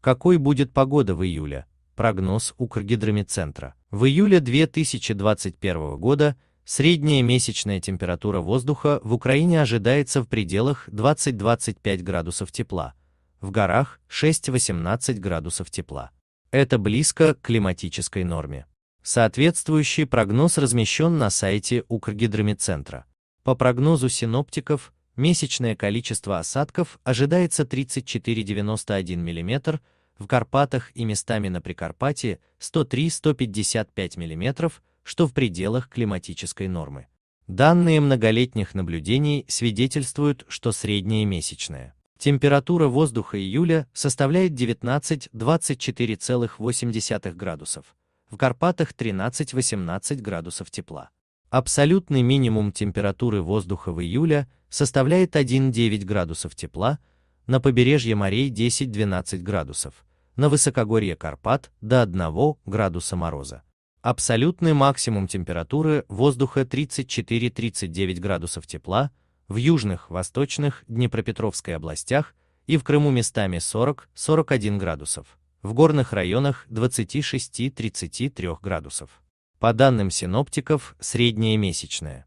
Какой будет погода в июле? Прогноз Укргидромедцентра. В июле 2021 года средняя месячная температура воздуха в Украине ожидается в пределах 20-25 градусов тепла, в горах 6-18 градусов тепла. Это близко к климатической норме. Соответствующий прогноз размещен на сайте Укргидромедцентра. По прогнозу синоптиков, Месячное количество осадков ожидается 34,91 мм, в Карпатах и местами на Прикарпатии 103-155 мм, что в пределах климатической нормы. Данные многолетних наблюдений свидетельствуют, что среднее месячное температура воздуха июля составляет 19-24,8 градусов, в Карпатах 13-18 градусов тепла. Абсолютный минимум температуры воздуха в июле составляет 1,9 градусов тепла, на побережье морей 10-12 градусов, на высокогорье Карпат до 1 градуса мороза. Абсолютный максимум температуры воздуха 34-39 градусов тепла в южных, восточных, Днепропетровской областях и в Крыму местами 40-41 градусов, в горных районах 26-33 градусов. По данным синоптиков, среднее месячное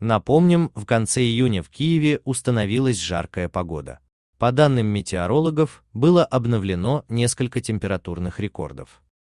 Напомним, в конце июня в Киеве установилась жаркая погода. По данным метеорологов, было обновлено несколько температурных рекордов.